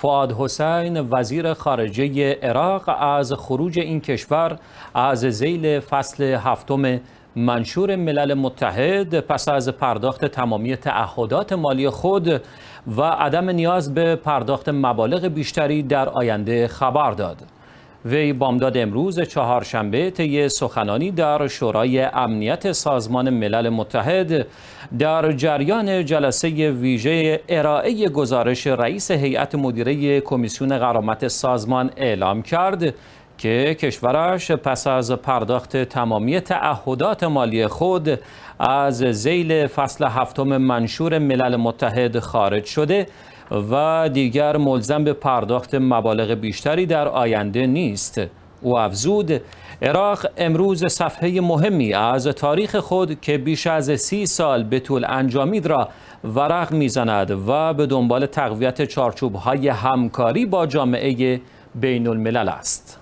فعاد حسین وزیر خارجه عراق از خروج این کشور از زیل فصل هفتم منشور ملل متحد پس از پرداخت تمامی تعهدات مالی خود و عدم نیاز به پرداخت مبالغ بیشتری در آینده خبر داد. وی بامداد امروز چهارشنبه طی سخنانی در شورای امنیت سازمان ملل متحد در جریان جلسه ویژه ارائه گزارش رئیس هیئت مدیره کمیسیون غرامت سازمان اعلام کرد که کشورش پس از پرداخت تمامی تعهدات مالی خود از زیل فصل هفتم منشور ملل متحد خارج شده و دیگر ملزم به پرداخت مبالغ بیشتری در آینده نیست او افزود عراق امروز صفحه مهمی از تاریخ خود که بیش از سی سال به طول انجامید را ورق میزند و به دنبال تقویت چارچوب های همکاری با جامعه بین الملل است.